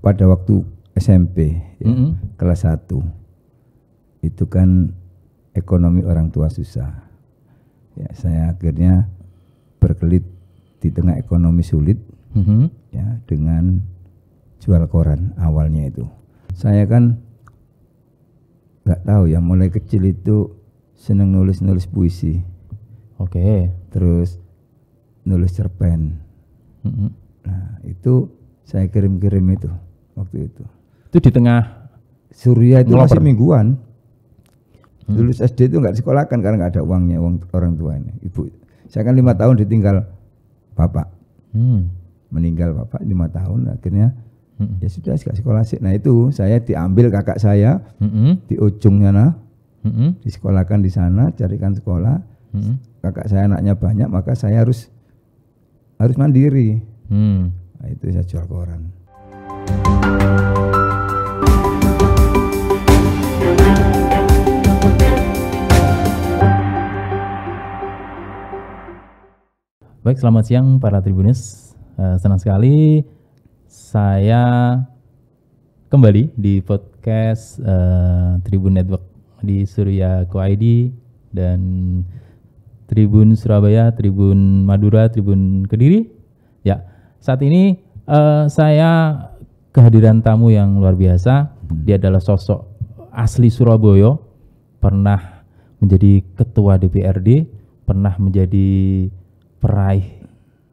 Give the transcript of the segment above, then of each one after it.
pada waktu SMP ya, mm -hmm. kelas 1 itu kan ekonomi orang tua susah ya saya akhirnya berkelit di tengah ekonomi sulit mm -hmm. ya dengan jual koran awalnya itu saya kan nggak tahu ya mulai kecil itu seneng nulis nulis puisi oke okay. terus nulis cerpen mm -hmm. nah itu saya kirim-kirim itu waktu itu. Itu di tengah Surya itu ngeloper. masih mingguan. Hmm. Lulus SD itu nggak disekolahkan karena nggak ada uangnya uang orang tuanya. Ibu saya kan lima tahun ditinggal bapak. Hmm. Meninggal bapak lima tahun akhirnya hmm. ya sudah nggak sekolah sih. Nah itu saya diambil kakak saya hmm. di ujungnya nah hmm. disekolahkan di sana carikan sekolah. Hmm. Kakak saya anaknya banyak maka saya harus harus mandiri. Hmm. Nah, itu saya jual koran Baik, selamat siang para Tribunis. Eh, senang sekali saya kembali di podcast uh, Tribun Network di Surya Kuaidi dan Tribun Surabaya, Tribun Madura, Tribun Kediri. Ya, saat ini uh, saya kehadiran tamu yang luar biasa. Hmm. Dia adalah sosok asli Surabaya, pernah menjadi ketua DPRD, pernah menjadi peraih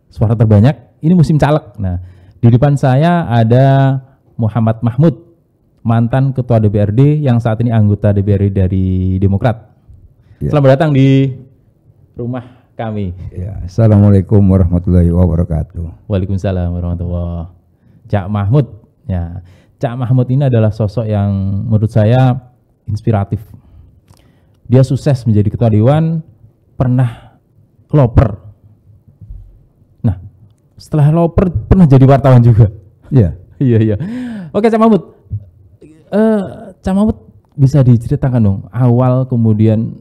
suara terbanyak. Ini musim caleg. Nah, di depan saya ada Muhammad Mahmud, mantan ketua DPRD yang saat ini anggota DPRD dari Demokrat. Ya. Selamat datang di rumah kami. Ya, Assalamualaikum warahmatullahi wabarakatuh. Waalaikumsalam warahmatullahi Cak Mahmud. Ya, Cak Mahmud ini adalah sosok yang menurut saya inspiratif. Dia sukses menjadi ketua dewan, pernah loper. Nah, setelah loper pernah jadi wartawan juga. Iya. iya, iya. Oke, Cak Mahmud. Eh, Cak Mahmud bisa diceritakan dong awal kemudian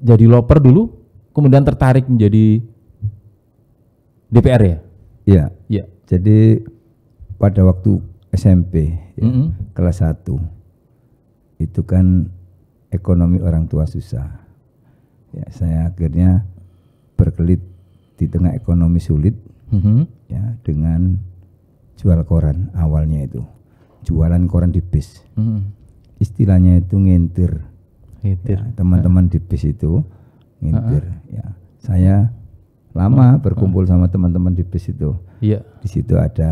jadi loper dulu kemudian tertarik menjadi DPR ya? Iya. Iya. Jadi pada waktu SMP ya, mm -hmm. kelas 1 itu kan ekonomi orang tua susah. Ya, saya akhirnya berkelit di tengah ekonomi sulit mm -hmm. ya dengan jual koran awalnya itu. Jualan koran di bis. Mm -hmm. Istilahnya itu ngintir. teman-teman ya, teman-teman di bis itu ngintir. Uh-huh. Ya, saya lama uh-huh. berkumpul sama teman-teman di bis itu. Yeah. Di situ ada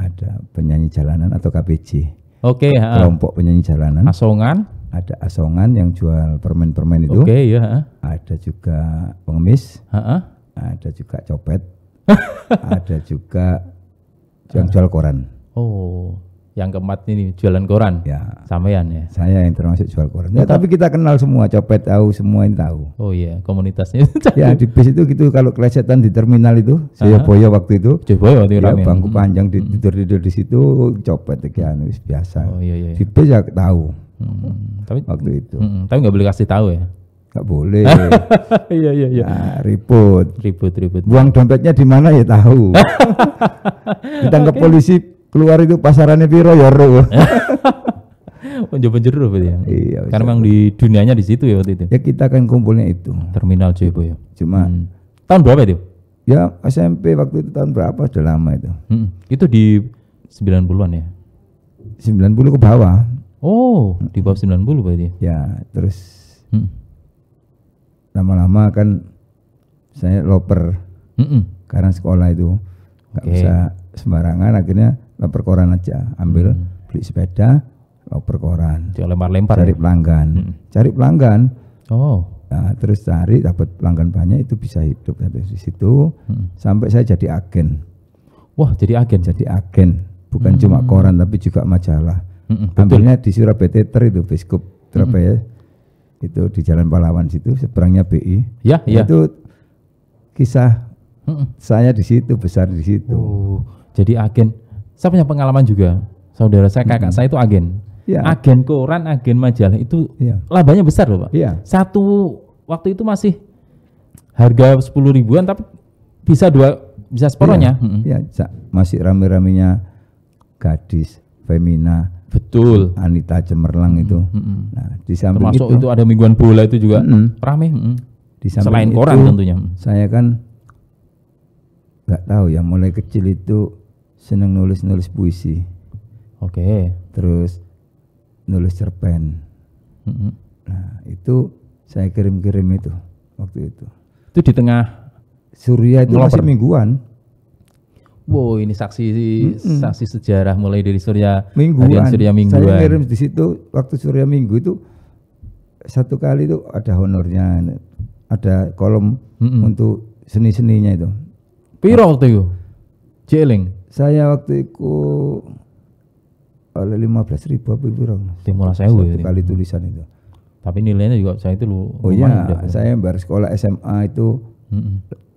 ada penyanyi jalanan atau KPJ. Oke. Okay, uh. Kelompok penyanyi jalanan. Asongan. Ada asongan yang jual permen-permen itu. Oke okay, ya. Ada juga pengemis. Uh-huh. Ada juga copet. ada juga yang jual koran. Oh yang keempat ini jualan koran. Ya. Sampean ya. Saya yang termasuk jual koran. Ya, tapi kita kenal semua, copet tahu, semua ini tahu. Oh iya, komunitasnya. ya di bis itu gitu kalau kelesetan di terminal itu, saya boyo waktu itu. Coba waktu itu. Ya, bangku hmm. panjang di hmm. tidur-tidur di situ, copet ya biasa. Oh iya, iya iya. Di bis ya tahu. Hmm. Tapi waktu itu. Hmm, tapi nggak boleh kasih tahu ya. Gak boleh. iya iya iya. Nah, ribut. Ribut ribut. Buang dompetnya di mana ya tahu. Ditangkap okay. polisi keluar itu pasarannya piro ya ro. Penjual penjuru berarti ya. Iya. Karena iya. memang di dunianya di situ ya waktu itu. Ya kita akan kumpulnya itu. Terminal Jebo ya. Cuma hmm. tahun berapa itu? Ya SMP waktu itu tahun berapa sudah lama itu. Hmm. Itu di 90-an ya. 90 ke bawah. Oh, di bawah 90 berarti. Ya? ya, terus hmm. lama-lama kan saya loper. Hmm -mm. Karena sekolah itu nggak okay. bisa sembarangan akhirnya loper koran aja ambil hmm. beli sepeda loper koran lempar-lempar cari ya? pelanggan hmm. cari pelanggan oh nah, terus cari dapat pelanggan banyak itu bisa hidup di situ hmm. sampai saya jadi agen wah jadi agen jadi agen bukan hmm. cuma koran tapi juga majalah hmm, hmm ambilnya di Surabaya Teater itu Biskup Surabaya hmm. itu di Jalan Pahlawan situ seberangnya BI Iya, nah, ya. itu kisah hmm. saya di situ besar di situ oh, jadi agen saya punya pengalaman juga. Saudara saya, hmm. kakak hmm. saya itu agen. Ya. Agen koran, agen majalah itu ya. labanya besar loh, Pak. Ya. Satu waktu itu masih harga sepuluh ribuan tapi bisa dua bisa separohnya. ya. Hmm. ya, masih rame-ramenya gadis, femina, Betul. Anita Cemerlang hmm. itu. -hmm. Nah, di samping Termasuk itu, itu ada mingguan bola itu juga -hmm. rame. -hmm. Di samping Selain itu, koran tentunya. Saya kan nggak tahu ya mulai kecil itu seneng nulis nulis puisi oke okay. terus nulis cerpen mm -hmm. nah itu saya kirim kirim itu waktu itu itu di tengah Surya itu ngeloper. masih mingguan wow ini saksi mm-hmm. saksi sejarah mulai dari Surya mingguan Surya mingguan saya kirim di situ waktu Surya minggu itu satu kali itu ada honornya ada kolom mm hmm untuk seni seninya itu piro waktu itu jeling saya waktu itu oleh lima belas ribu apa ibu Timur saya ya kali tulisan itu. Tapi nilainya juga saya itu lu. Oh iya, saya bayar sekolah SMA itu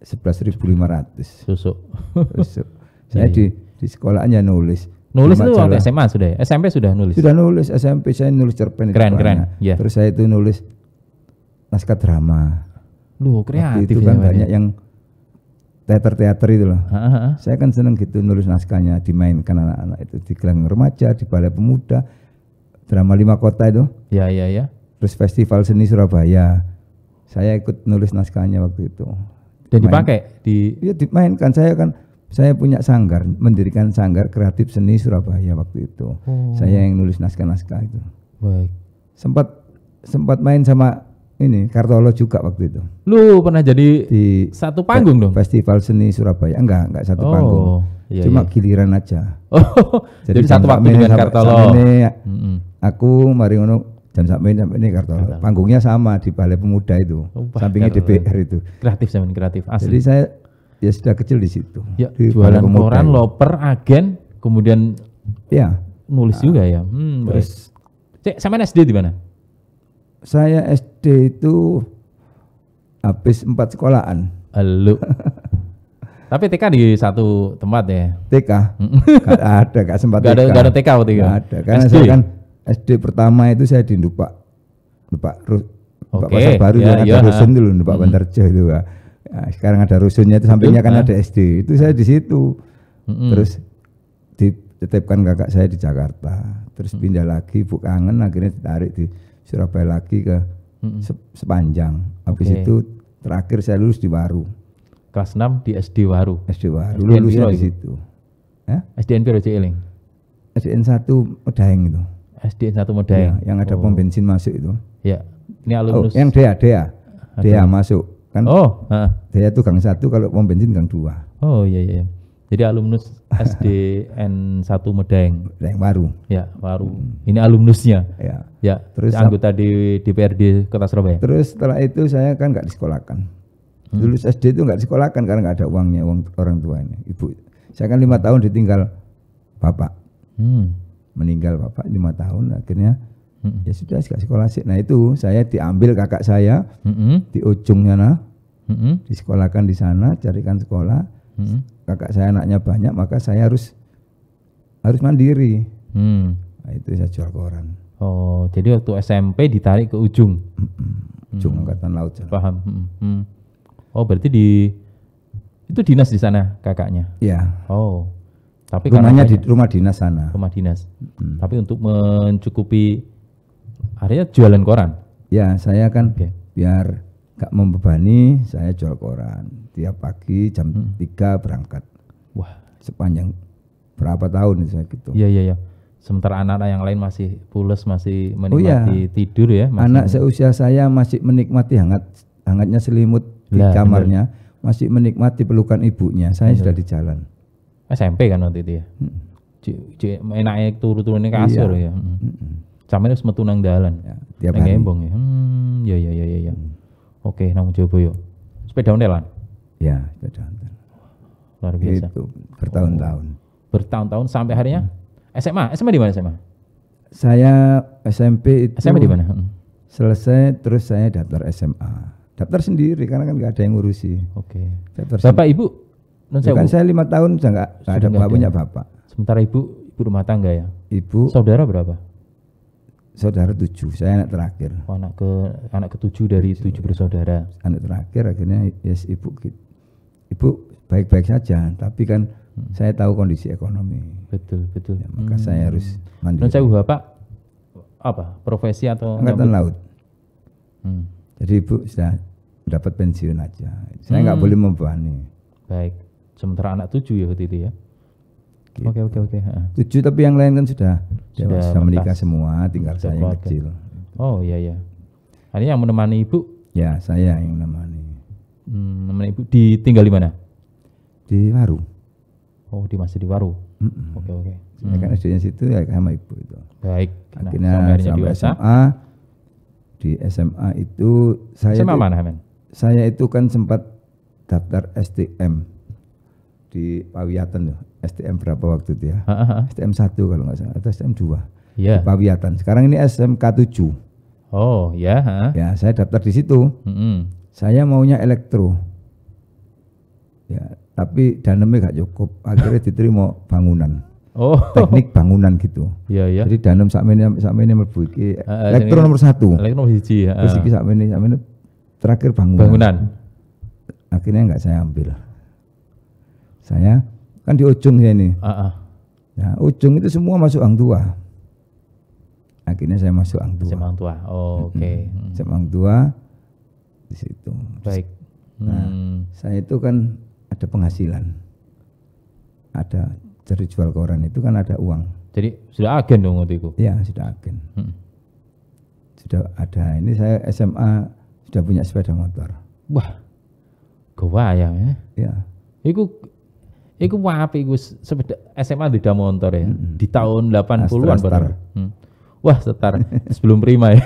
sebelas ribu lima ratus. Susuk. Susuk. saya iya, di iya. di sekolahnya nulis. Nulis itu waktu SMA sudah ya? SMP sudah nulis? Sudah nulis, SMP saya nulis cerpen. Keren, keren. Ya. Terus saya itu nulis naskah drama. Lu kreatif. Waktu itu kan ya, banyak ya? yang teater-teater itu loh. Uh -huh. Saya kan seneng gitu nulis naskahnya dimainkan anak-anak itu di gelang remaja, di balai pemuda, drama lima kota itu. Ya ya ya. Terus festival seni Surabaya. Saya ikut nulis naskahnya waktu itu. Dan dipakai di Iya dimainkan. Saya kan saya punya sanggar, mendirikan sanggar kreatif seni Surabaya waktu itu. Oh. Saya yang nulis naskah-naskah itu. Baik. Sempat sempat main sama ini kartolo juga waktu itu. Lu pernah jadi di satu panggung dong? Festival seni Surabaya. Enggak, enggak satu oh, panggung. Iya, Cuma iya. giliran aja. Oh, jadi, jadi satu waktu dengan kartolo. Ini, mm-hmm. Aku mari ngono jam sampai jam ini kartolo. kartolo. Panggungnya sama di Balai Pemuda itu. Oh, sampingnya DPR itu. Kreatif zaman kreatif asli. Jadi saya ya sudah kecil di situ. Ya, di jualan koran, loper, agen, kemudian ya nulis juga ya. Hmm, terus Cek, sama SD di mana? saya SD itu habis empat sekolahan. Elu. Tapi TK di satu tempat ya? TK. gak ada, gak sempat gak TK. Ada, ada TK waktu itu? Ya? ada, karena SD? saya kan SD pertama itu saya di Ndupa. Ndupa. Dupak okay. Pasar Baru, ya, kan ada ya. rusun dulu, Ndupa hmm. Bantarjo itu. Nah, sekarang ada rusunnya itu sampingnya kan ah. ada SD. Itu saya di situ. Hmm. Terus ditetapkan kakak saya di Jakarta. Terus mm. pindah lagi, Bu Kangen akhirnya ditarik di Surabaya lagi ke se sepanjang. Habis okay. itu terakhir saya lulus di Waru. Kelas 6 di SD Waru. SD Waru. Lulus di situ. Ya? SDN Piro Cieling. SDN 1 Medaeng itu. SDN 1 Medaeng. Ya, yang ada oh. pom bensin masuk itu. Ya. Ini oh, alumnus. Oh, yang DEA, DEA. DEA masuk. Kan oh, heeh. DEA itu gang satu kalau pom bensin gang dua. Oh, iya iya. iya. Jadi alumnus SDN 1 Medeng. Medeng Waru. Ya, Waru. Hmm. Ini alumnusnya. Ya. Ya, terus anggota di DPRD Kota Surabaya. Terus setelah itu saya kan nggak disekolahkan. Hmm. Lulus SD itu nggak disekolahkan karena nggak ada uangnya, uang orang tuanya, ibu. Saya kan lima tahun ditinggal bapak. Hmm. Meninggal bapak lima tahun, akhirnya hmm. ya sudah nggak sekolah sih. Nah itu saya diambil kakak saya hmm. di ujungnya nah, hmm. disekolahkan di sana, carikan sekolah Hmm. Kakak saya anaknya banyak, maka saya harus harus mandiri. Hmm. Nah, itu saya jual koran. Oh, jadi waktu SMP ditarik ke ujung. hmm. Ujung hmm. angkatan laut. Jalan. Paham. Hmm. hmm. Oh, berarti di itu dinas di sana kakaknya. Iya. Oh. Tapi rumahnya di rumah dinas sana. Rumah dinas. Hmm. Tapi untuk mencukupi area jualan koran. Ya, saya kan okay. biar gak membebani saya jual koran tiap pagi jam hmm. 3 berangkat wah sepanjang berapa tahun saya gitu iya iya ya sementara anak-anak yang lain masih pules masih oh, menikmati oh, iya. tidur ya masih anak seusia saya masih menikmati hangat hangatnya selimut di nah, kamarnya bener. masih menikmati pelukan ibunya saya bener. sudah di jalan SMP kan waktu itu ya hmm. Cik, enaknya turu-turunnya kasur iya. ya. Heeh. Hmm. hmm. sampai wis metu Ya, tiap hari. ya. Hmm, ya ya ya ya. ya. Hmm. Oke, nang Joboyo. Sepeda kan? Ya, sepeda ontel. Luar biasa. Itu bertahun-tahun. Oh, bertahun-tahun sampai harinya hmm. SMA. SMA di mana SMA? Saya SMP itu. SMA di mana? Hmm. Selesai terus saya daftar SMA. Daftar sendiri karena kan nggak ada yang ngurusi. Oke. Okay. Bapak sendiri. Ibu? Non ya kan saya lima tahun saya nggak ada nggak punya bapak. Sementara ibu ibu rumah tangga ya. Ibu. Saudara berapa? saudara tujuh saya anak terakhir oh, anak ke anak ketujuh dari tujuh, tujuh bersaudara anak terakhir akhirnya yes ibu ibu baik-baik saja tapi kan hmm. saya tahu kondisi ekonomi betul betul ya, maka hmm. saya harus mandiri Dan saya bapak apa profesi atau angkatan laut hmm. jadi ibu sudah dapat pensiun aja saya nggak hmm. boleh membebani baik sementara anak tujuh ya waktu itu ya okay, gitu. Oke oke oke. Tujuh tapi yang lain kan sudah sudah, sudah menikah semua, tinggal sudah saya yang kecil. Oh iya iya. Ini yang menemani ibu? Ya saya yang menemani. Hmm, menemani ibu ditinggal di mana? Di Waru. Oh di masih di Waru. Oke oke. Kan hmm. kan sd situ ya sama ibu itu. Baik. Nah, Akhirnya sampai, sampai di SMA di SMA itu saya SMA itu, mana, Saya itu kan sempat daftar STM di Pawiatan ya, STM berapa waktu itu ya? Uh-huh. STM 1 kalau nggak salah atau STM 2. Yeah. Di Pawiatan. Sekarang ini SMK 7. Oh, ya, yeah, huh? Ya, saya daftar di situ. Mm-hmm. Saya maunya elektro. Ya, tapi danemnya nggak cukup. Akhirnya diterima bangunan. Oh. Teknik bangunan gitu. Iya, yeah, iya. Jadi danem saat ini saat ini uh, uh, elektro nomor satu. Elektro nomor 1, ya Terus iki ini sama ini terakhir bangunan. Bangunan. Akhirnya nggak saya ambil. Saya kan di ujung saya ini. Uh -uh. Ya, ujung itu semua masuk Ang Tua. Akhirnya saya masuk Ang Tua. Ang Tua. Oh, Oke. Okay. Hmm. Semang Tua di situ. Baik. Nah, hmm. Nah, saya itu kan ada penghasilan. Ada dari jual koran itu kan ada uang. Jadi sudah agen dong waktu itu? Ya, sudah agen. Hmm. Sudah ada. Ini saya SMA sudah punya sepeda motor. Wah, gua ya. Ya. Itu iya. Iku wapi iku SMA tidak motor ya. Hmm. Di tahun 80-an nah, Star. Hmm. Wah, setar sebelum prima ya.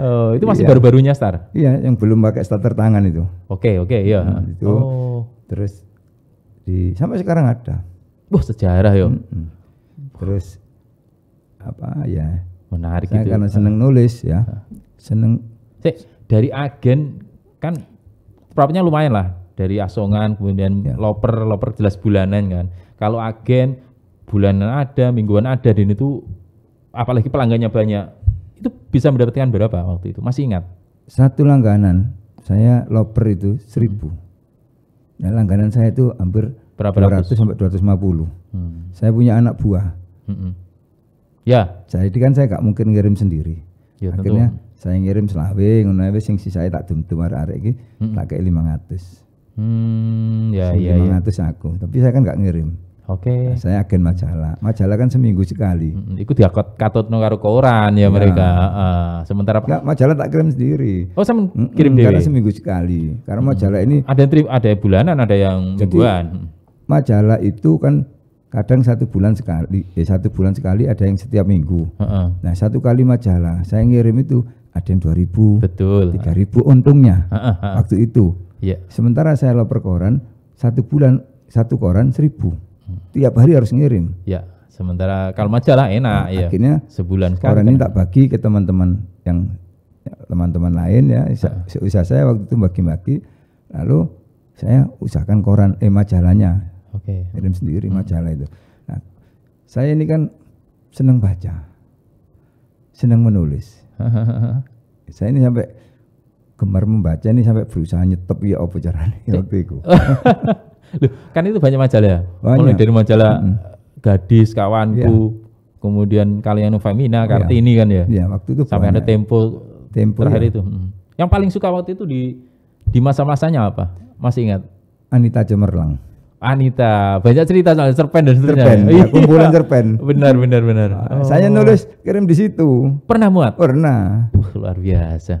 oh, itu masih iya. baru-barunya Star. Iya, yang belum pakai starter tangan itu. Oke, okay, oke, okay, iya. Nah, itu. Oh. Terus di sampai sekarang ada. Wah, sejarah ya. Hmm. Terus apa ya? Menarik Saya itu. karena ah. seneng nulis ya. Ah. Seneng. Sik, dari agen kan profitnya lumayan lah dari asongan kemudian ya. loper loper jelas bulanan kan kalau agen bulanan ada mingguan ada dan itu apalagi pelanggannya banyak itu bisa mendapatkan berapa waktu itu masih ingat satu langganan saya loper itu seribu nah, langganan saya itu hampir berapa ratus sampai 250 hmm. saya punya anak buah hmm. ya jadi kan saya nggak mungkin ngirim sendiri ya, akhirnya tentu. saya ngirim selawe ngono wis sing sisae tak dum-dum arek-arek iki -hmm. tak kei 500 Hmm, ya iya. ya. ya. aku, tapi saya kan nggak ngirim. Oke. Okay. Nah, saya agen majalah. Majalah kan seminggu sekali. Hmm, hmm ikut diakot katut nunggu koran ya, ya. mereka. Uh, sementara Enggak, majalah tak kirim sendiri. Oh, saya kirim hmm, Karena seminggu sekali. Karena hmm. majalah ini ada yang trip, ada yang bulanan, ada yang Jadi, mingguan. Majalah itu kan kadang satu bulan sekali, eh, satu bulan sekali ada yang setiap minggu. Uh -uh. Nah, satu kali majalah saya ngirim itu ada yang dua ribu, tiga ribu untungnya. Uh -uh. Waktu itu. Iya. Sementara saya loper koran satu bulan satu koran seribu. Hmm. Tiap hari harus ngirim. Iya. Sementara kalau majalah enak nah, ya. Akhirnya sebulan koran kan. ini tak bagi ke teman-teman yang teman-teman lain ya. Ah. Usaha saya waktu itu bagi-bagi. Lalu saya usahakan koran eh majalahnya. Oke. Okay. ngirim sendiri hmm. majalah itu. Nah, saya ini kan senang baca. Senang menulis. saya ini sampai gemar membaca ini sampai berusaha nyetep ya apa caranya ya itu Loh, kan itu banyak majalah ya? banyak. mulai dari majalah mm -hmm. gadis kawanku yeah. kemudian kalian Femina iya. Kartini yeah. kan ya yeah, waktu itu sampai banyak. ada tempo tempo terakhir ya. itu hmm. yang paling suka waktu itu di di masa-masanya apa masih ingat Anita Cemerlang Anita banyak cerita soal cerpen dan seterusnya. Cerpen, ya, iya. kumpulan cerpen. Benar, benar, benar. Oh. Saya nulis kirim di situ. Pernah muat? Pernah. Wah, luar biasa.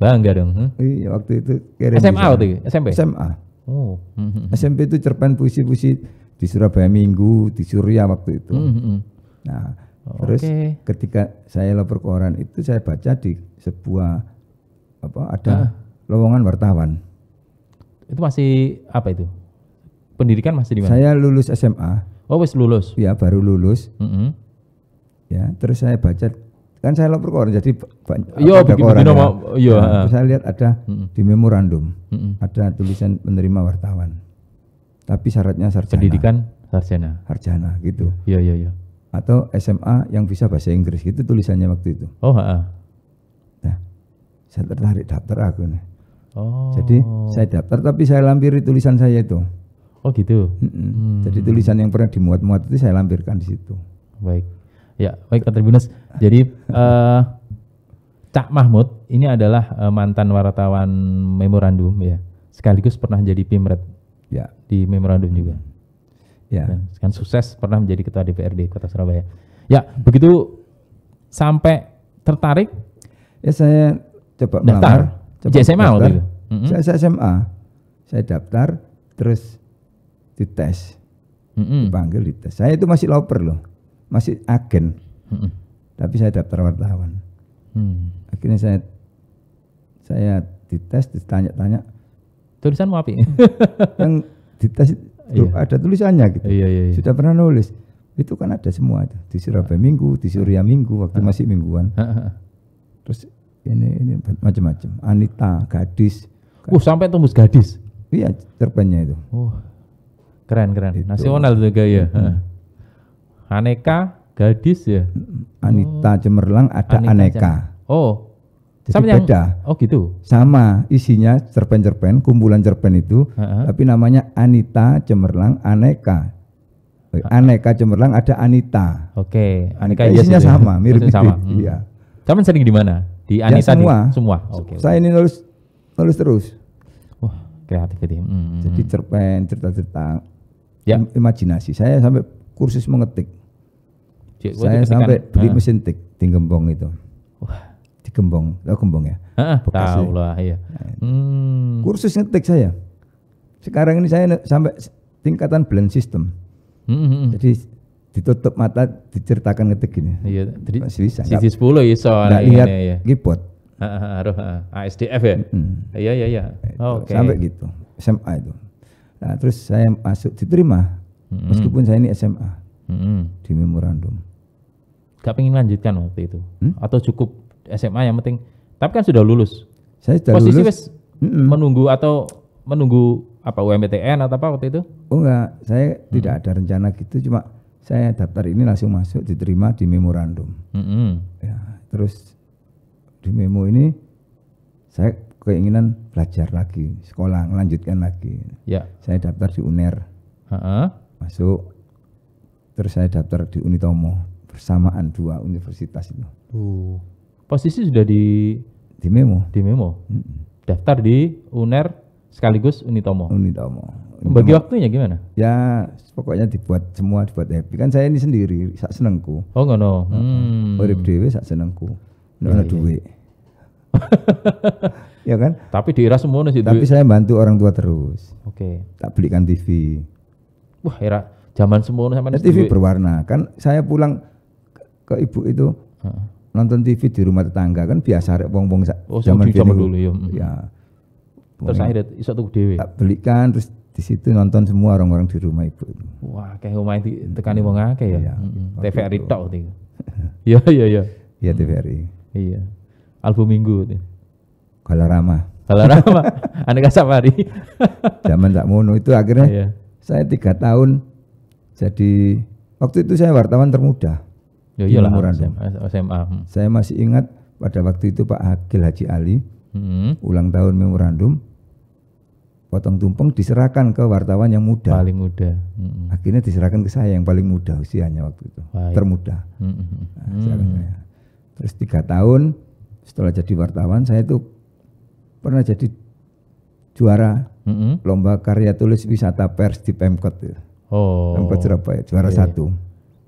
Bangga dong. Hmm? Iya, waktu itu SMA waktu itu, SMP. SMA. Oh. Hmm, hmm, hmm. SMP itu cerpen puisi-puisi di Surabaya Minggu, di Surya waktu itu. -hmm. Nah, oh, terus okay. ketika saya lapor koran itu saya baca di sebuah apa ada ah. lowongan wartawan. Itu masih apa itu? Pendidikan masih di mana? Saya lulus SMA. Oh, wis lulus. Iya, baru lulus. Mm -hmm. Ya, terus saya baca kan saya lapor ke orang jadi banyak yo, orang ya. yo, iya. nah, uh, saya lihat ada mm di memorandum mm ada tulisan penerima wartawan tapi syaratnya sarjana pendidikan sarjana sarjana gitu iya iya iya atau SMA yang bisa bahasa Inggris gitu tulisannya waktu itu oh ha, nah saya tertarik daftar aku nih oh jadi saya daftar tapi saya lampiri tulisan saya itu oh gitu mm -mm. Hmm. jadi tulisan yang pernah dimuat-muat itu saya lampirkan di situ baik Ya, baik Pak Tribunus. Jadi uh, Cak Mahmud ini adalah uh, mantan wartawan memorandum ya. Sekaligus pernah jadi Pimret. Ya, di memorandum juga. Hmm. Ya. Dan, kan sukses pernah menjadi ketua DPRD Kota Surabaya. Ya, begitu sampai tertarik ya saya coba daftar melamar, coba SMA waktu itu. Saya, saya SMA. Saya daftar terus dites. Mm -hmm. Dipanggil dites. Saya itu masih loper loh masih agen hmm. tapi saya daftar wartawan hmm. akhirnya saya saya dites ditanya-tanya tulisan mau apa yang dites itu iya. ada tulisannya gitu iya, iya, iya. sudah pernah nulis itu kan ada semua itu di Surabaya ah. Minggu di Surya Minggu waktu ah. masih mingguan ah. ah, ah. terus ini ini macam-macam Anita gadis, gadis. Uh, sampai tembus gadis iya cerpennya itu oh keren keren itu. nasional juga ya Aneka gadis ya. Anita oh. Cemerlang ada Anita aneka. Cemerlang. Oh. Jadi sama beda. Yang, oh gitu. Sama isinya cerpen-cerpen, kumpulan cerpen itu, uh-huh. tapi namanya Anita Cemerlang Aneka. Eh, aneka Cemerlang ada Anita. Oke. Okay. Aneka, isinya iya, sama, mirip Sama. Iya. Hmm. Iya. Kamu sering di mana? Di ya, Anita ya, semua. Di, semua. Oke. Okay, Saya ini nulis nulis terus. Wah, kreatif ini. Hmm. hmm Jadi hmm. cerpen, cerita-cerita, ya. imajinasi. Saya sampai kursus mengetik Cik, saya saya sampai beli uh. mesin tik di Gembong itu. Wah, di Gembong, tahu Gembong ya? Heeh, tahu lah iya. Nah, hmm. Kursus ngetik saya. Sekarang ini saya sampai tingkatan blend system. Hmm, hmm, hmm, Jadi ditutup mata diceritakan ngetik ini, Iya, jadi masih bisa. Sisi 10 iso nah, lihat iya, iya. keyboard. Harus ASDF ya? Iya, iya, iya. Nah, Oke. Sampai gitu. SMA itu. Nah, terus saya masuk diterima. -hmm. Meskipun saya ini SMA. -hmm. Di memorandum gak pengen lanjutkan waktu itu hmm? atau cukup SMA yang penting tapi kan sudah lulus saya sudah posisi lulus. wes mm -mm. menunggu atau menunggu apa UMPTN atau apa waktu itu oh enggak saya hmm. tidak ada rencana gitu cuma saya daftar ini langsung masuk diterima di memorandum mm -hmm. ya, terus di memo ini saya keinginan belajar lagi sekolah melanjutkan lagi ya. saya daftar di UNER ha -ha. masuk terus saya daftar di Unitomo bersamaan dua universitas itu. Uh, posisi sudah di di memo. Di memo. Mm hmm Daftar di UNER sekaligus Unitomo. Unitomo. Oh, Unitomo. Bagi waktunya gimana? Ya pokoknya dibuat semua dibuat happy. Kan saya ini sendiri sak senengku. Oh ngono. Hmm. Urip dhewe sak senengku. Ndak ada iya, iya. duit. ya kan? Tapi di era semua sih. Tapi saya bantu orang tua terus. Oke. Okay. Tak belikan TV. Wah era zaman semua sama TV berwarna. Kan saya pulang ke ibu itu nonton TV di rumah tetangga kan biasa rek wong-wong oh, zaman dulu ya. ya terus akhirnya iso tuku dewi tak belikan terus di situ nonton semua orang-orang di rumah ibu itu. Wah, kayak rumah itu tekani wong akeh ya. ya TVRI tok itu. ya iya, iya. Iya, iya TVRI. Iya. Album Minggu itu. Galarama. Galarama. Aneka Safari. Zaman tak mono itu akhirnya ya. saya tiga tahun jadi waktu itu saya wartawan termuda. Ya iyalah Random. SMA. Hmm. Saya masih ingat pada waktu itu Pak Hakil Haji Ali hmm. ulang tahun memorandum potong tumpeng diserahkan ke wartawan yang muda. Paling muda. Hmm. Akhirnya diserahkan ke saya yang paling muda usianya waktu itu, Baik. termuda. Hmm. hmm, hmm. Nah, hmm. Terus tiga tahun setelah jadi wartawan saya itu pernah jadi juara hmm, hmm. lomba karya tulis wisata pers di Pemkot. Ya. Oh. Pemkot Surabaya juara iya, iya. satu.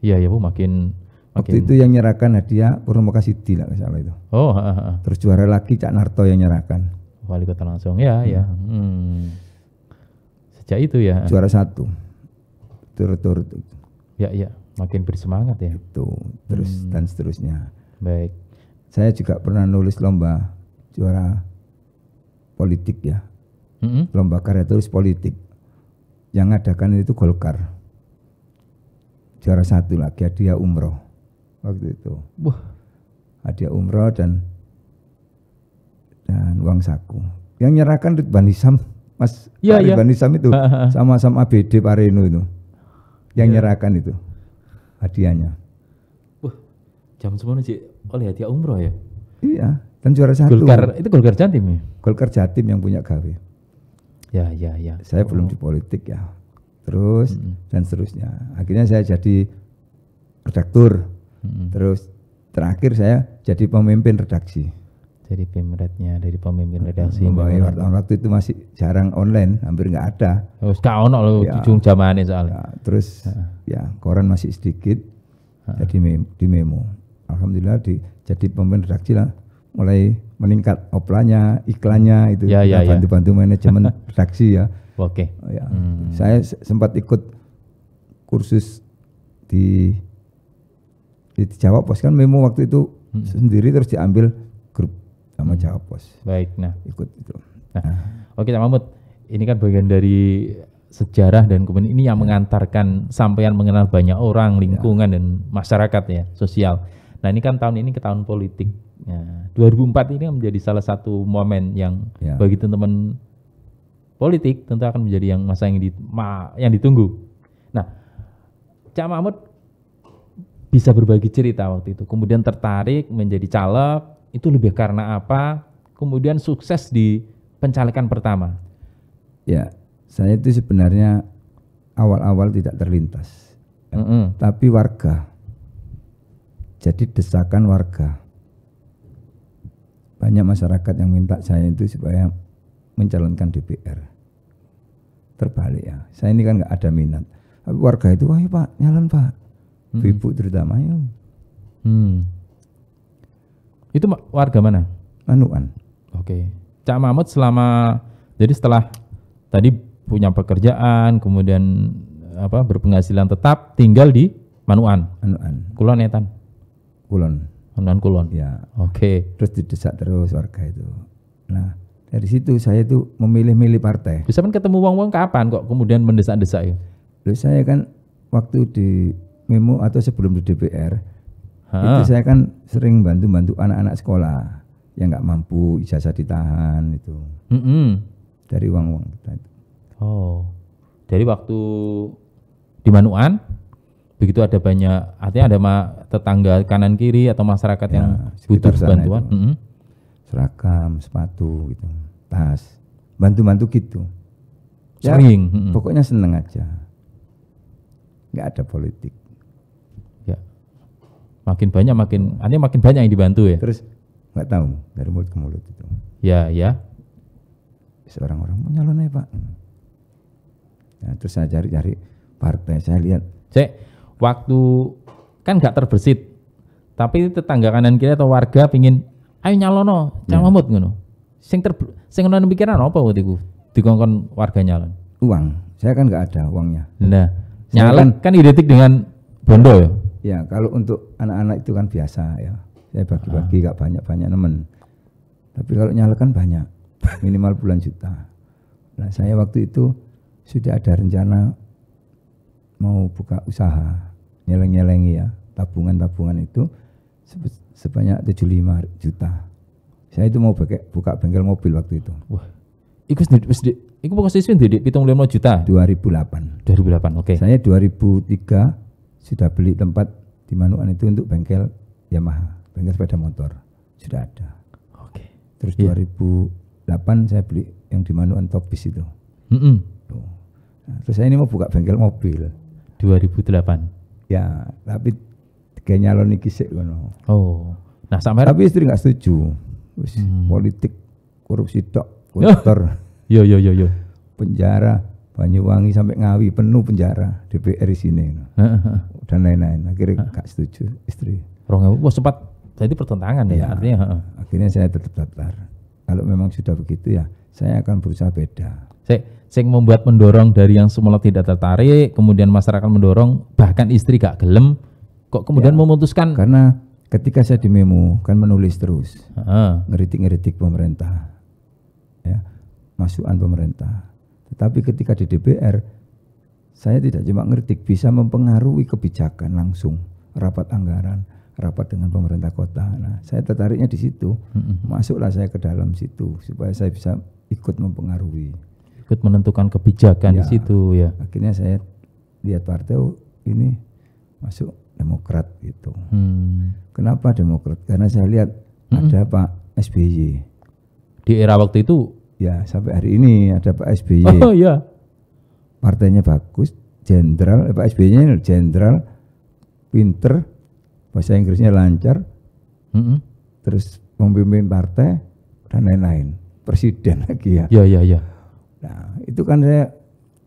Iya ya bu, makin Waktu itu yang nyerahkan hadiah Purnomo Kasidi lah misalnya itu. Oh. Ha, ha. Terus juara lagi Cak Narto yang nyerahkan. Wali kota langsung ya, ya. hmm. ya. Hmm. Sejak itu ya. Juara satu. Turut-turut. Ya ya. Makin bersemangat ya. Itu terus hmm. dan seterusnya. Baik. Saya juga pernah nulis lomba juara politik ya. Hmm. Lomba karya tulis politik. Yang kan itu Golkar. Juara satu lagi hadiah umroh waktu itu. Wah. Hadiah umroh dan dan uang saku. Yang nyerahkan Ridwan Hisam, Mas ya, ya. Ridwan itu sama sama BD Pareno itu. Yang ya. nyerahkan itu hadiahnya. Wah, jam semuanya sih oleh hadiah umroh ya? Iya, dan juara satu. Golkar, itu Golkar Jatim ya? Golkar Jatim yang punya gawe. Ya, ya, ya. Saya oh. belum di politik ya. Terus -hmm. dan seterusnya. Akhirnya saya jadi redaktur Terus terakhir saya jadi pemimpin redaksi. Jadi pemretnya dari pemimpin redaksi. Membawa wartawan waktu itu masih jarang online, hampir nggak ada. Oh, ono loh, ya, ujung zaman ini soalnya. Ya, terus ha. ya koran masih sedikit, ha. jadi mem di memo. Alhamdulillah di, jadi pemimpin redaksi lah, mulai meningkat oplanya, iklannya itu. Ya, ya, bantu ya. Bantu-bantu manajemen redaksi ya. Oke. Okay. Ya. Hmm. Saya sempat ikut kursus di dijawab pos kan memo waktu itu hmm. sendiri terus diambil grup sama hmm. jawab pos. Baik, nah ikut itu. Nah, nah. oke Pak Mahmud, ini kan bagian dari sejarah dan kemudian ini yang ya. mengantarkan sampean mengenal banyak orang, ya. lingkungan ya. dan masyarakat ya, sosial. Nah ini kan tahun ini ke tahun politik. Ya, 2004 ini kan menjadi salah satu momen yang ya. bagi teman-teman politik tentu akan menjadi yang masa yang, di, yang ditunggu. Nah, Cak Mahmud bisa berbagi cerita waktu itu. Kemudian tertarik menjadi caleg, itu lebih karena apa? Kemudian sukses di pencalekan pertama. Ya, saya itu sebenarnya awal-awal tidak terlintas. Mm -hmm. Tapi warga. Jadi desakan warga. Banyak masyarakat yang minta saya itu supaya mencalonkan DPR. Terbalik ya. Saya ini kan nggak ada minat. Tapi warga itu, wah Pak, nyalon Pak ibu-ibu terutama ya. Hmm. Itu warga mana? Anuan. Oke. Okay. Cak Mahmud selama jadi setelah tadi punya pekerjaan, kemudian apa berpenghasilan tetap tinggal di Manuan. Manuan. Kulon Etan. Kulon. Manuan Kulon. Ya. Oke. Okay. Terus didesak terus warga itu. Nah, dari situ saya itu memilih-milih partai. Bisa kan ketemu uang-uang kapan kok kemudian mendesak-desak ya? Terus saya kan waktu di memo atau sebelum di DPR ha. itu saya kan sering bantu-bantu anak-anak sekolah yang nggak mampu ijazah ditahan itu mm -hmm. dari uang uang kita Oh, dari waktu di Manuan begitu ada banyak artinya ada ma tetangga kanan kiri atau masyarakat ya, yang butuh bantuan Mm -hmm. seragam sepatu gitu tas bantu-bantu gitu ya, sering ya, mm -hmm. pokoknya seneng aja nggak ada politik makin banyak makin artinya makin banyak yang dibantu ya terus nggak tahu dari mulut ke mulut itu ya ya seorang orang mau oh, nyalon ya pak nah, terus saya cari-cari partai saya lihat cek waktu kan nggak terbersit tapi tetangga kanan kiri atau warga pingin ayo nyalono cang ya. ngono sing ter sing ngono pikiran apa waktu itu dikongkon warga nyalon uang saya kan nggak ada uangnya nah nyalon kan, kan identik dengan bondo ya Ya, kalau untuk anak-anak itu kan biasa ya. Saya bagi-bagi ah. gak banyak-banyak nemen. Tapi kalau nyalakan banyak, minimal bulan juta. Nah, saya waktu itu sudah ada rencana mau buka usaha, nyeleng-nyelengi ya, tabungan-tabungan itu sebanyak 75 juta. Saya itu mau pakai buka bengkel mobil waktu itu. Wah. Iku Iku pokoknya sih didik pitung lima juta. 2008. 2008, oke. Okay. Saya 2003 sudah beli tempat di Manuan itu untuk bengkel Yamaha, bengkel sepeda motor. Sudah ada. Oke. Okay. Terus yeah. Iya. 2008 saya beli yang di Manuan Topis itu. Mm -mm. Tuh. Nah, terus saya ini mau buka bengkel mobil. 2008. Ya, tapi kayak nyalon niki sik ngono. Oh. Nah, sampai Tapi istri nggak setuju. Wis hmm. politik korupsi tok, koruptor. Yo yo yo yo. Penjara Banyuwangi sampai Ngawi penuh penjara DPR di sini dan lain-lain akhirnya gak setuju istri rong ewu wah sempat jadi pertentangan ya, ya artinya akhirnya saya tetap datar kalau memang sudah begitu ya saya akan berusaha beda saya sing membuat mendorong dari yang semula tidak tertarik kemudian masyarakat mendorong bahkan istri gak gelem kok kemudian ya, memutuskan karena ketika saya di memo kan menulis terus ngeritik-ngeritik pemerintah ya masukan pemerintah tetapi ketika di DPR saya tidak cuma ngertik bisa mempengaruhi kebijakan langsung, rapat anggaran, rapat dengan pemerintah kota. Nah, saya tertariknya di situ. hmm Masuklah saya ke dalam situ supaya saya bisa ikut mempengaruhi, ikut menentukan kebijakan ya, di situ ya. Akhirnya saya lihat partai oh, ini masuk Demokrat gitu. Hmm. Kenapa Demokrat? Karena saya lihat hmm. ada Pak SBY. Di era waktu itu? Ya sampai hari ini ada Pak SBY. Oh iya partainya bagus, jenderal, eh, Pak SBY-nya jenderal, pinter, bahasa Inggrisnya lancar, mm -hmm. terus pemimpin partai dan lain-lain, presiden lagi ya. Iya iya iya. Nah itu kan saya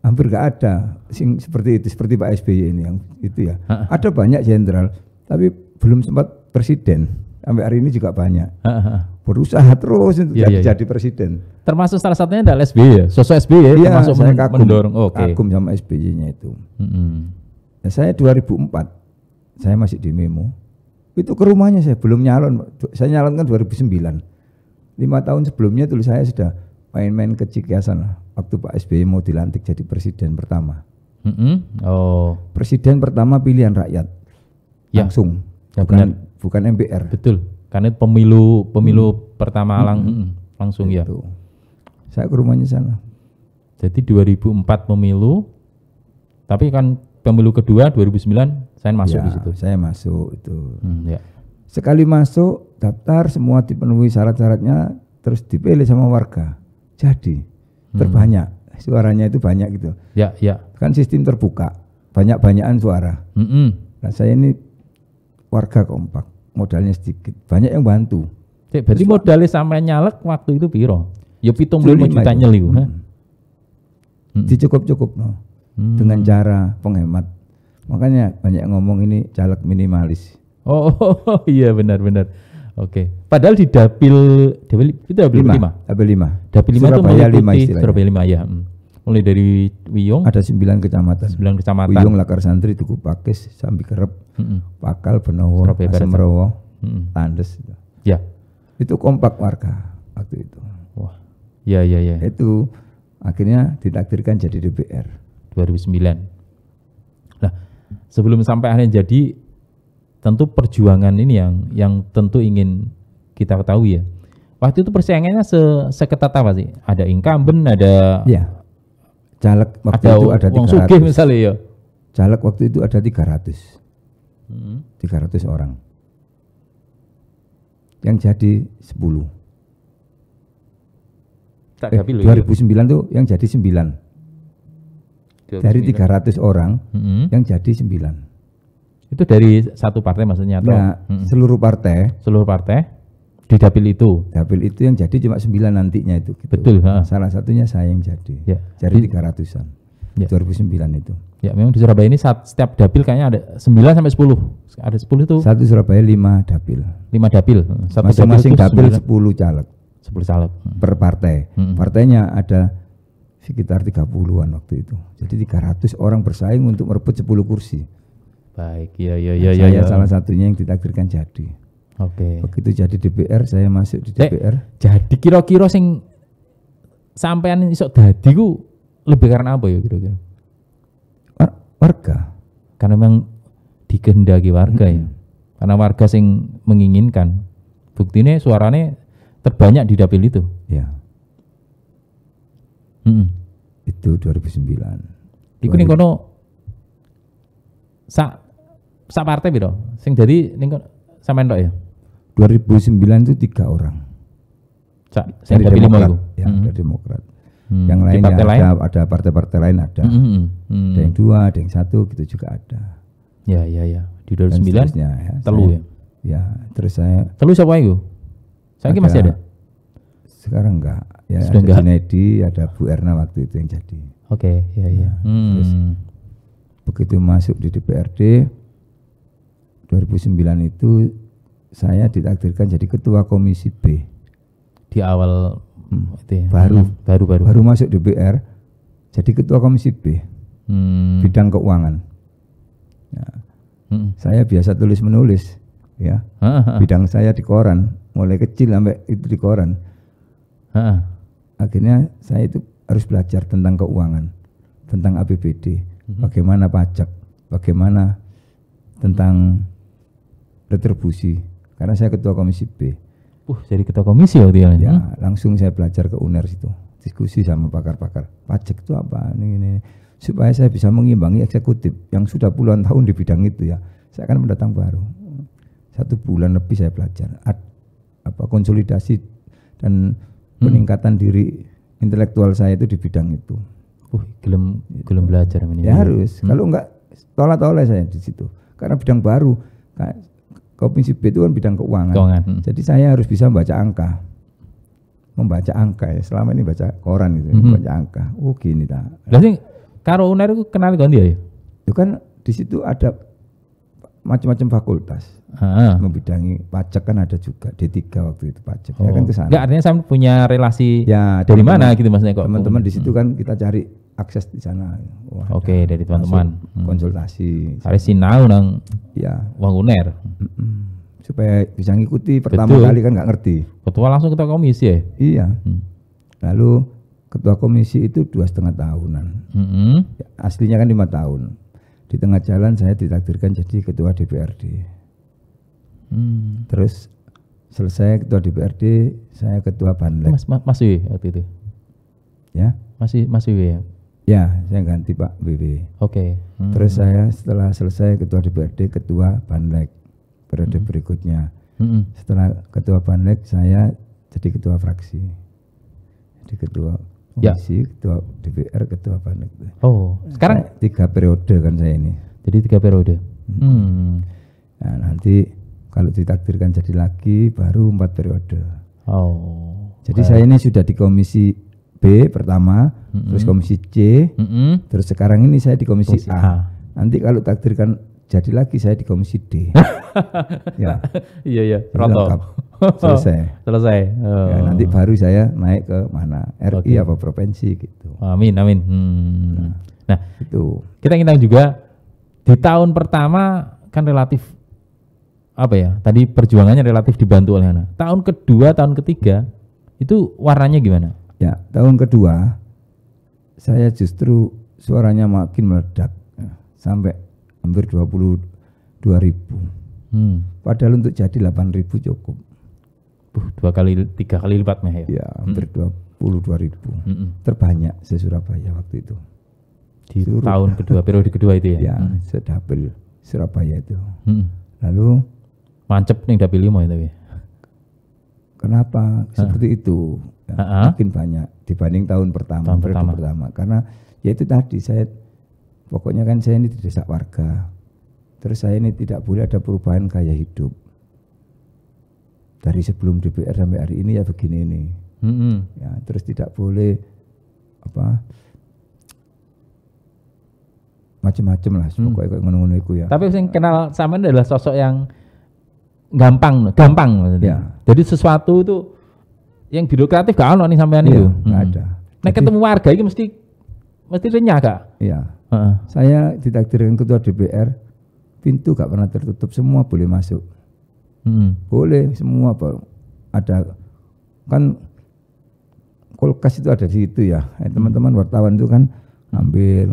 hampir gak ada sing seperti itu seperti Pak SBY ini yang itu ya. Ha -ha. Ada banyak jenderal, tapi belum sempat presiden. Sampai hari ini juga banyak. Ha berusaha terus untuk yeah, jadi, yeah. Iya. jadi presiden. Termasuk salah satunya adalah SBY ya, sosok SBY ya, iya, termasuk saya kagum, mendorong. Oh, okay. Kagum sama SBY-nya itu. Hmm. Nah, saya 2004, saya masih di Memo. Itu ke rumahnya saya belum nyalon, saya nyalon kan 2009. Lima tahun sebelumnya tulis saya sudah main-main ke lah. waktu Pak SBY mau dilantik jadi presiden pertama. Mm -hmm. Oh. Presiden pertama pilihan rakyat. Ya. Langsung. Ya, bukan bukan MPR. Betul karena itu pemilu pemilu hmm. pertama hmm, lang hmm. hmm. langsung ya. itu. ya. Saya ke rumahnya sana. Jadi 2004 pemilu, tapi kan pemilu kedua 2009 saya masuk ya, di situ. Saya masuk itu. Hmm, ya. Sekali masuk daftar semua dipenuhi syarat-syaratnya, terus dipilih sama warga. Jadi hmm. terbanyak suaranya itu banyak gitu. Ya ya. Kan sistem terbuka, banyak banyakan suara. Hmm -hmm. Nah saya ini warga kompak modalnya sedikit banyak yang bantu Oke, berarti Terus, modalnya sampai nyalek waktu itu piro ya pitung puluh juta nyeli hmm. hmm. dicukup cukup no. hmm. dengan cara penghemat makanya banyak ngomong ini caleg minimalis oh, oh, oh, oh iya benar benar Oke. Padahal di dapil dapil itu dapil lima. Dapil lima. Dapil lima itu istilahnya. Surabaya lima ya. Hmm mulai dari Wiyung ada sembilan kecamatan sembilan kecamatan Wiyung Lakar Santri Tugu Pakis Sambi Kerep mm-hmm. Pakal Benowo Asem mm-hmm. Tandes gitu. ya itu kompak warga waktu itu wah ya ya ya itu akhirnya ditakdirkan jadi DPR 2009 nah sebelum sampai akhirnya jadi tentu perjuangan ini yang yang tentu ingin kita ketahui ya waktu itu persaingannya se seketat apa sih ada incumbent ada yeah. Caleg waktu ada itu ada tiga ratus, misalnya ya. Caleg waktu itu ada tiga ratus, hmm. tiga ratus orang. Yang jadi sepuluh, Tak eh, 2009 iya. tuh yang jadi sembilan dari tiga ratus orang hmm. yang jadi sembilan Itu dari satu partai maksudnya atau? Nah, hmm. seluruh partai. Seluruh partai di dapil itu. Dapil itu yang jadi cuma sembilan nantinya itu. Gitu. Betul. Ha. Salah satunya saya yang jadi. Ya. Jadi tiga ratusan Ya. 2009 itu. Ya, memang di Surabaya ini saat, setiap dapil kayaknya ada sembilan sampai sepuluh, Ada sepuluh itu. Satu Surabaya lima dapil. Lima dapil. Masing-masing dapil, dapil 10 caleg. 10 caleg. Hmm. Per partai. Hmm. Partainya ada sekitar tiga an waktu itu. Jadi 300 orang bersaing untuk merebut sepuluh kursi. Baik, ya ya ya nah, ya. Saya ya. salah satunya yang ditakdirkan jadi. Oke. Okay. Begitu jadi DPR, saya masuk di DPR. jadi kira-kira sing sampean iso dadi ku lebih karena apa ya kira-kira? Warga. Karena memang dikehendaki warga ya. Karena warga sing menginginkan. Buktinya suaranya terbanyak di dapil itu. Ya. Hmm. Itu 2009. Iku ning kono sak sak partai piro? Sing jadi ning kono sampean ya? 2009 itu tiga orang. Sa dari Demokrat, ya, mm -hmm. dari Demokrat. Hmm, yang lainnya ada, lain? ada partai-partai lain ada. Mm -hmm. hmm. Ada yang dua, ada yang satu, gitu juga ada. Ya, ya, ya. Di 2009 ya, telu saya, ya. Ya, terus saya Telu siapa itu? Saya ada, masih ada. Sekarang enggak. Ya, Sudah ada enggak. Junedi, ada Bu Erna waktu itu yang jadi. Oke, okay, ya, ya. Nah, hmm. Terus begitu masuk di DPRD 2009 itu saya ditakdirkan jadi ketua komisi B di awal hmm. itu ya. baru hmm. baru baru baru masuk DPR jadi ketua komisi B hmm. bidang keuangan ya. hmm. saya biasa tulis menulis ya bidang saya di koran mulai kecil sampai itu di koran akhirnya saya itu harus belajar tentang keuangan tentang APBD hmm. bagaimana pajak bagaimana tentang retribusi karena saya ketua komisi B. Uh, jadi ketua komisi waktu ya? Ya, langsung saya belajar ke UNER itu Diskusi sama pakar-pakar. Pajak itu apa? Ini, ini. Supaya saya bisa mengimbangi eksekutif yang sudah puluhan tahun di bidang itu ya. Saya akan mendatang baru. Satu bulan lebih saya belajar. Ad, apa konsolidasi dan hmm. peningkatan diri intelektual saya itu di bidang itu. Uh, gelem gelem gitu. belajar ini. Ya harus. Hmm. Kalau enggak tolak-tolak saya di situ. Karena bidang baru komisi B itu kan bidang keuangan. keuangan. Hmm. Jadi saya harus bisa membaca angka. Membaca angka ya. Selama ini baca koran itu ya, hmm. baca angka. Oh gini ta. Berarti karo UNER itu kenal kan dia ya? Itu kan di situ ada macam-macam fakultas. Ah. Membidangi pajak kan ada juga D3 waktu itu pajak. Oh. ya kan oh. ke sana. Enggak artinya saya punya relasi ya, dari -teman, mana gitu maksudnya kok. Teman-teman di situ hmm. kan kita cari akses di sana. Oke, okay, dari teman-teman hmm. konsultasi. konsultasi. Hari tahu nang ya wong uner. Supaya bisa ngikuti pertama Betul. kali kan nggak ngerti. Ketua langsung ketua komisi ya? Iya. Hmm. Lalu ketua komisi itu dua setengah tahunan. Mm -hmm. Aslinya kan lima tahun. Di tengah jalan saya ditakdirkan jadi ketua DPRD. Hmm. Terus selesai ketua DPRD, saya ketua Banlek. Mas, mas, masih waktu itu. Ya. Masih masih ya. Ya, saya ganti Pak BB. Oke. Okay. Hmm. Terus saya setelah selesai ketua DPRD, ketua Banlek periode hmm. berikutnya. Hmm. Setelah ketua Banlek, saya jadi ketua fraksi. Jadi ketua komisi, ya. ketua DPR, ketua Banlek. Oh, sekarang saya tiga periode kan saya ini. Jadi tiga periode. Hmm. hmm. Nah, nanti kalau ditakdirkan jadi lagi baru empat periode. Oh. Jadi okay. saya ini sudah di komisi pertama, mm-hmm. terus komisi C, mm-hmm. terus sekarang ini saya di komisi, komisi A. A. Nanti kalau takdirkan jadi lagi saya di komisi D. ya. Iya iya, rontol. Selesai. Selesai. Ya, oh. Ya, nanti baru saya naik ke mana? RI okay. apa provinsi gitu. Amin amin. Hmm. Nah, nah, itu. Kita ingin tahu juga di tahun pertama kan relatif apa ya? Tadi perjuangannya relatif dibantu oleh anak. Tahun kedua, tahun ketiga itu warnanya gimana? Ya, tahun kedua saya justru suaranya makin meledak sampai hampir 22 ribu. Hmm. Padahal untuk jadi 8 ribu cukup. Uh, dua kali tiga kali lipatnya ya? Ya, hampir hmm. dua puluh dua ribu. Hmm Terbanyak se Surabaya waktu itu. Di Suruh. tahun kedua periode kedua itu ya? Ya, hmm. sedapil Surabaya itu. Hmm. Lalu mancep nih dapil lima itu ya? Kenapa seperti itu? uh-huh. makin banyak dibanding tahun pertama tahun pertama. pertama karena ya itu tadi saya pokoknya kan saya ini di desa warga terus saya ini tidak boleh ada perubahan gaya hidup dari sebelum DPR sampai hari ini ya begini ini mm-hmm. ya terus tidak boleh apa macam-macam lah mm. pokoknya kayak ngono-ngono ya tapi yang kenal sama adalah sosok yang gampang gampang ya. jadi sesuatu itu yang birokratif gak ono nih sampean iya, itu. Hmm. nggak ada. Nek ketemu warga ini mesti mesti renyah kak. Iya. uh Saya ditakdirkan ketua DPR, pintu gak pernah tertutup, semua boleh masuk. Hmm. Boleh semua Pak. Ada kan kulkas itu ada di situ ya. Eh, teman-teman hmm. wartawan itu kan hmm. ambil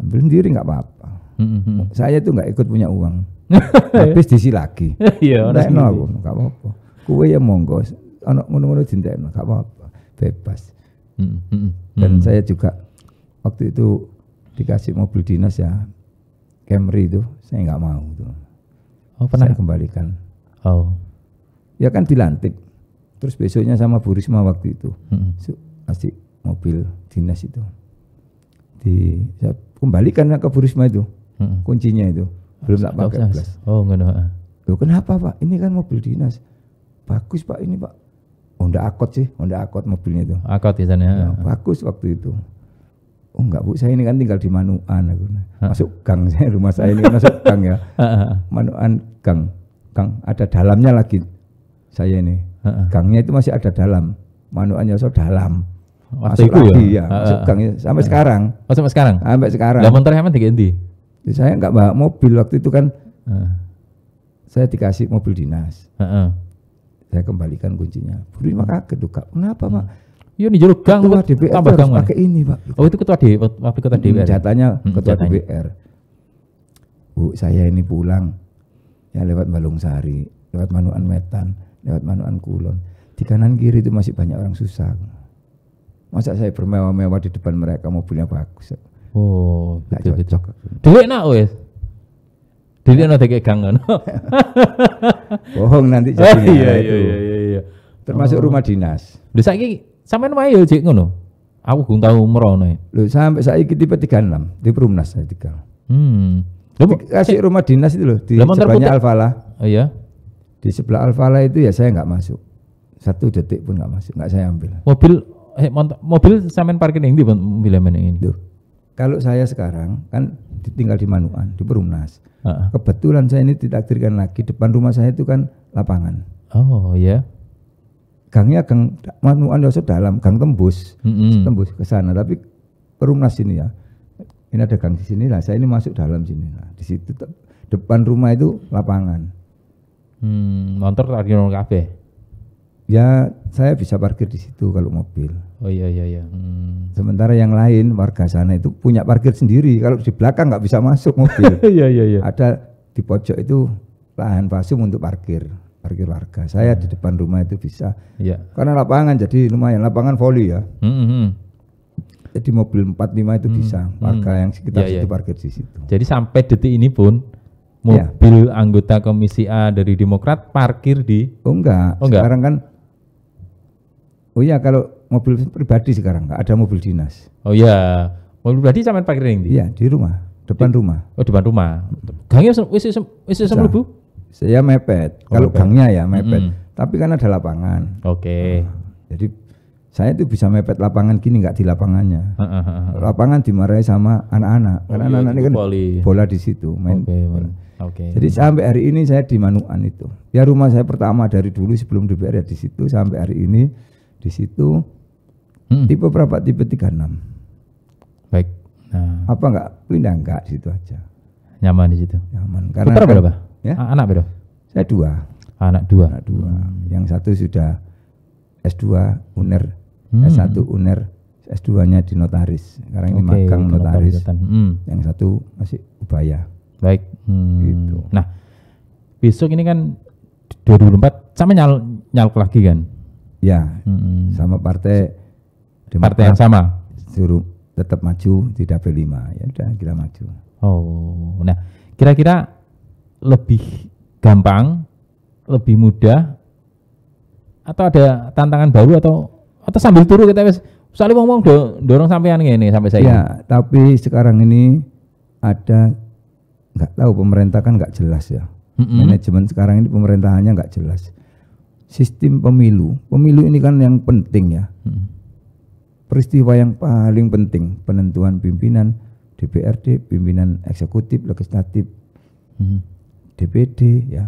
ambil sendiri nggak apa-apa. Hmm. Saya tuh nggak ikut punya uang. Habis diisi lagi. Iya, nah, no, nggak mau, apa Kue ya monggo, anak ngono-ngono dindakno gak apa-apa bebas hmm, hmm, hmm, dan saya juga waktu itu dikasih mobil dinas ya Camry itu saya nggak mau tuh oh, pernah kembalikan oh ya kan dilantik terus besoknya sama Bu Risma waktu itu hmm. hmm. mobil dinas itu di saya kembalikan ke Bu Risma itu hmm. kuncinya itu belum tak pakai oh enggak loh kenapa pak ini kan mobil dinas bagus pak ini pak Honda Accord sih, Honda Accord mobilnya itu. Accord di Ya, ya. bagus waktu itu. Oh enggak bu, saya ini kan tinggal di Manuan aku. Masuk gang saya, rumah saya ini masuk gang ya. Manuan gang, gang ada dalamnya lagi saya ini. Gangnya itu masih ada dalam. Manuannya so dalam. Waktu masuk itu ya? lagi ya, ya masuk gang sampai sekarang. Oh, sampai sekarang. Sampai sekarang. Lah motornya hemat diganti. Ya, saya enggak bawa mobil waktu itu kan. Saya dikasih mobil dinas. Saya kembalikan kuncinya. Budi maka keduka. Kenapa pak? Iya nih jeruk gang. Ketua DPR tambah harus pakai ini pak. Oh itu ketua DPR. Wakil ketua hmm, DPR. Jatanya hmm, ketua jatanya. DPR. Bu saya ini pulang ya lewat Balung Sari, lewat Manuan Metan, lewat Manuan Kulon. Di kanan kiri itu masih banyak orang susah. Masa saya bermewah-mewah di depan mereka mobilnya bagus. Oh, tidak gitu, gitu. cocok. Gitu. Duit nak wes. Jadi ana dikek gang ngono. Bohong nanti jadi. Oh, iya, iya, iya, iya, iya. Termasuk oh. rumah dinas. Lho saiki sampean wae yo jek ngono. Aku gung tau merone. Lho sampai saiki tipe 36 di Perumnas saya tiga. Hmm. Lho kasih rumah dinas itu loh di sebelahnya Alfala. Oh iya. Di sebelah Alfala itu ya saya nggak masuk. Satu detik pun nggak masuk, nggak saya ambil. Mobil eh, mobil sampean parkir ning ndi mobil sampean ning ndi? Kalau saya sekarang kan tinggal di Manuan, di Perumnas. Uh-uh. Kebetulan saya ini ditakdirkan lagi depan rumah saya itu kan lapangan. Oh ya. Yeah. Gangnya gang Manuan ya dalam, gang tembus, mm-hmm. tembus ke sana. Tapi Perumnas ini ya. Ini ada gang di sini lah. Saya ini masuk dalam sini lah. Di situ depan rumah itu lapangan. Hmm, motor parkir kafe. Ya, saya bisa parkir di situ kalau mobil. Oh iya iya iya. Hmm. Sementara yang lain warga sana itu punya parkir sendiri. Kalau di belakang nggak bisa masuk mobil. Iya iya iya. Ada di pojok itu lahan pasum untuk parkir parkir warga. Saya hmm. di depan rumah itu bisa. Iya. Karena lapangan jadi lumayan lapangan voli ya. Hmm, hmm. hmm. Jadi mobil 45 itu hmm, bisa hmm. warga hmm. yang sekitar ya, situ ya. parkir di situ. Jadi sampai detik ini pun iya. mobil ya. anggota Komisi A dari Demokrat parkir di Oh enggak. Oh, enggak. Sekarang kan Oh iya kalau mobil pribadi sekarang nggak ada mobil dinas. Oh iya, mobil pribadi sampean pakai ring di? Iya, di rumah, depan di, rumah. Oh, depan rumah. Gangnya wis wis wis Saya mepet. Oh, Kalau gangnya ya mepet. Mm -hmm. Tapi kan ada lapangan. Oke. Okay. Nah, jadi saya itu bisa mepet lapangan gini nggak di lapangannya. Uh, uh, uh, Lapangan dimarahi sama anak-anak. Oh, Karena iya, anak-anak kan bola, bola di situ main. Oke. Okay, Okay. Jadi sampai hari ini saya di Manuan itu. Ya rumah saya pertama dari dulu sebelum DPR ya di situ sampai hari ini di situ Hmm. Tipe berapa? Tipe 36. Baik. Nah. Apa enggak? Pindah enggak situ aja. Nyaman di situ. Nyaman. Karena Putra kan- berapa? Ya? Anak berapa? Saya dua. Anak dua. Anak dua. Hmm. Yang satu sudah S2 UNER, hmm. S1 UNER, S2-nya di notaris. Sekarang ini okay, magang notaris. Hmm. Yang satu masih upaya Baik. Hmm. Gitu. Nah, besok ini kan 2024 sama nyal nyalok lagi kan? Ya, hmm. sama partai Demokrat partai yang sama suruh tetap maju di dapil 5 ya udah kita maju oh nah kira-kira lebih gampang lebih mudah atau ada tantangan baru atau atau sambil turun kita wes soalnya wong wong dorong sampean ini sampai saya ya tapi sekarang ini ada nggak tahu pemerintah kan nggak jelas ya mm -hmm. manajemen sekarang ini pemerintahannya nggak jelas sistem pemilu pemilu ini kan yang penting ya peristiwa yang paling penting penentuan pimpinan DPRD, pimpinan eksekutif, legislatif, hmm. DPD ya.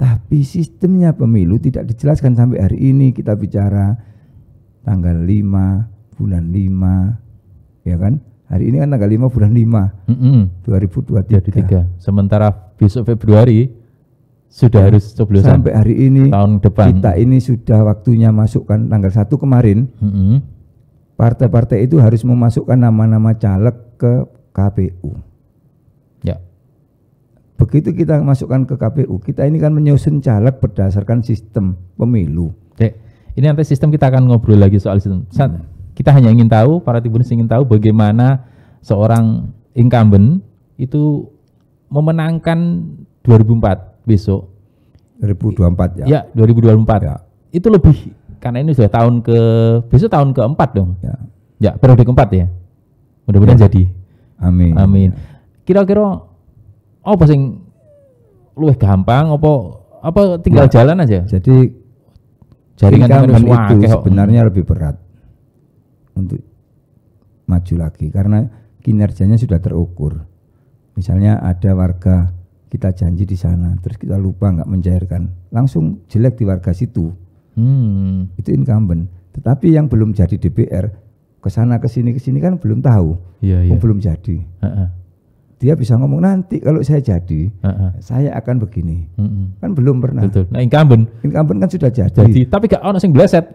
Tapi sistemnya pemilu tidak dijelaskan sampai hari ini kita bicara tanggal 5 bulan 5 ya kan? Hari ini kan tanggal 5 bulan 5 mm -hmm. 2023. 23. Sementara besok Februari sudah ya, harus coblosan. Sampai hari ini tahun depan. Kita ini sudah waktunya masukkan tanggal satu kemarin. Mm -hmm partai-partai itu harus memasukkan nama-nama caleg ke KPU. Ya. Begitu kita masukkan ke KPU, kita ini kan menyusun caleg berdasarkan sistem pemilu. Dek, ini nanti sistem kita akan ngobrol lagi soal sistem. Saat hmm. Kita hanya ingin tahu, para tribunus ingin tahu bagaimana seorang incumbent itu memenangkan 2004 besok. 2024 ya. Ya, 2024. Ya. Itu lebih karena ini sudah tahun ke besok tahun keempat dong. Ya, ya periode keempat ya. Mudah-mudahan ya. jadi. Amin. Amin. Ya. Kira-kira apa sing lu gampang apa apa tinggal ya, jalan aja. Jadi jaringan kami itu sebenarnya lebih berat untuk maju lagi karena kinerjanya sudah terukur. Misalnya ada warga kita janji di sana, terus kita lupa nggak mencairkan, langsung jelek di warga situ Hmm. Itu incumbent. Tetapi yang belum jadi DPR ke sana ke sini ke sini kan belum tahu. yeah, iya. oh, yeah. belum jadi. Uh-uh. Dia bisa ngomong nanti kalau saya jadi, uh-uh. saya akan begini. Uh-uh. Kan belum pernah. Betul. Nah, incumbent. Incumbent kan sudah jadi. jadi tapi gak orang yang bleset.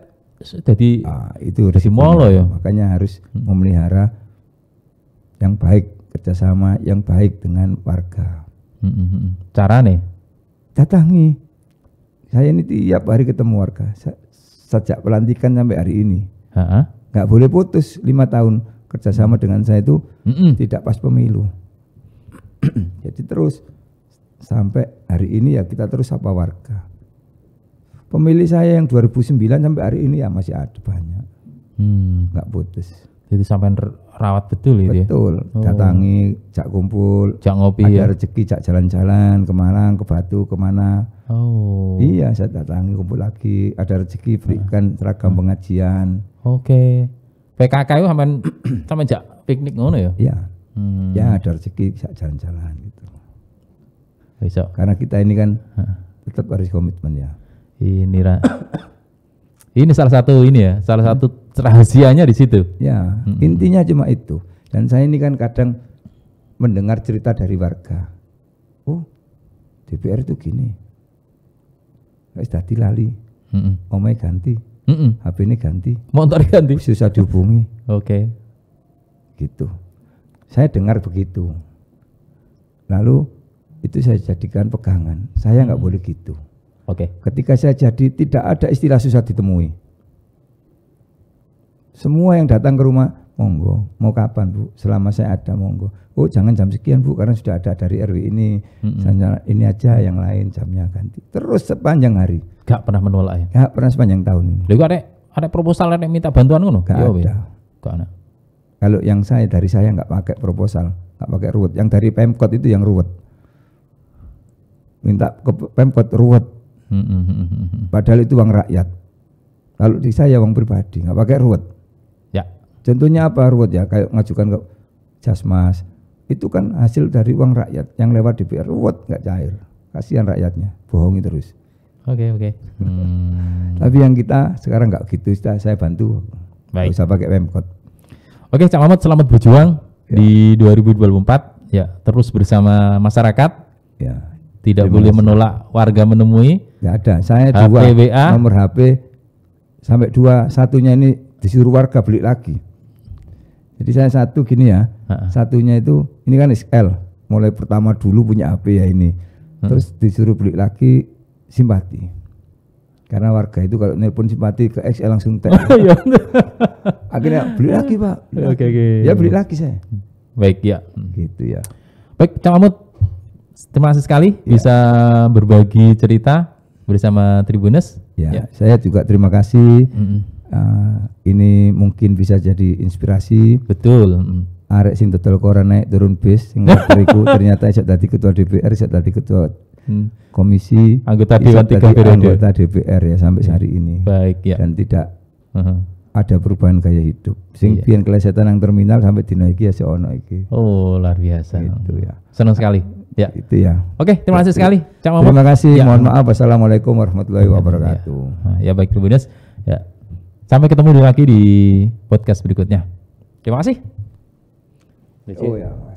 Jadi nah, itu dari molo ya. Makanya harus hmm. memelihara yang baik kerjasama yang baik dengan warga. Hmm, Cara nih? Datangi saya ini tiap hari ketemu warga. Sejak pelantikan sampai hari ini. Nggak boleh putus lima tahun kerjasama hmm. dengan saya itu Mm-mm. tidak pas pemilu. Jadi terus sampai hari ini ya kita terus apa warga. Pemilih saya yang 2009 sampai hari ini ya masih ada banyak. Hmm. putus. Jadi sampai rawat betul itu ya? betul ya? oh. datangi cak kumpul cak ngopi ada ya? rezeki cak jalan-jalan ke Malang ke Batu kemana oh iya saya datangi kumpul lagi ada rezeki berikan ah. seragam ah. pengajian oke okay. PKK itu sampai sampai cak piknik ngono ya iya hmm. ya ada rezeki cak jalan-jalan gitu besok karena kita ini kan ah. tetap harus komitmen ya ini ini salah satu ini ya salah satu rahasianya di situ. Ya, hmm. intinya cuma itu. Dan saya ini kan kadang mendengar cerita dari warga. Oh, DPR itu gini. Wis dadi lali. Heeh. Oh -mm. ganti. Heeh. Hmm. HP ini ganti. Motor ganti. Susah dihubungi. Oke. okay. Gitu. Saya dengar begitu. Lalu itu saya jadikan pegangan. Saya nggak boleh gitu. Oke. Okay. Ketika saya jadi tidak ada istilah susah ditemui. Semua yang datang ke rumah, monggo, mau kapan Bu? Selama saya ada monggo. Oh, jangan jam sekian Bu, karena sudah ada dari RW ini. Mm-hmm. ini aja yang lain jamnya ganti. Terus sepanjang hari. Gak pernah menolak ya? Gak pernah sepanjang tahun ini. Lalu ada ada proposal ada minta bantuan ngono? Gak Yo, iya, ada. Gak ada. Kalau yang saya dari saya nggak pakai proposal, nggak pakai ruwet. Yang dari Pemkot itu yang ruwet. Minta ke Pemkot ruwet. Padahal itu uang rakyat. Kalau di saya uang pribadi, nggak pakai ruwet. Contohnya apa ruwet ya kayak ngajukan ke Jasmas. Itu kan hasil dari uang rakyat yang lewat DPR ruwet nggak cair. Kasihan rakyatnya, bohongi terus. Oke okay, oke. Okay. Hmm. hmm. Tapi yang kita sekarang nggak gitu, saya bantu. Baik. Usah pakai pemkot. Oke, Cak Mamat selamat berjuang ya. di 2024. Ya, terus bersama masyarakat. Ya. Tidak Terima boleh menolak warga menemui. Enggak ada. Saya HP, dua nomor HP sampai dua satunya ini disuruh warga beli lagi. Jadi saya satu gini ya, ha. satunya itu ini kan XL, mulai pertama dulu punya HP ya ini, terus disuruh beli lagi simpati. Karena warga itu kalau nelpon simpati ke XL langsung tag. Iya. Akhirnya beli lagi pak. Oke oke. Okay, Ya beli lagi saya. Baik ya. Gitu ya. Baik, Cak Amut, terima kasih sekali ya. bisa berbagi cerita bersama Tribunes. Ya, ya, saya juga terima kasih mm -hmm. Eh, ini mungkin bisa jadi inspirasi betul mm. arek sing total koran naik turun bis sing beriku ternyata isak tadi ketua DPR isak tadi ketua mm. komisi anggota dewan tiga periode anggota DPR ya sampai hari ini baik ya dan tidak uh-huh. ada perubahan gaya hidup sing iya. yeah. pian kelesetan yang terminal sampai dinaiki ya seono iki oh luar biasa itu ya senang sekali ya itu ya oke terima kasih sekali terima kasih ya. mohon maaf Assalamualaikum warahmatullahi iya, iya. wabarakatuh ya, ya baik Bu ya Sampai ketemu lagi di podcast berikutnya. Terima kasih. Oh ya.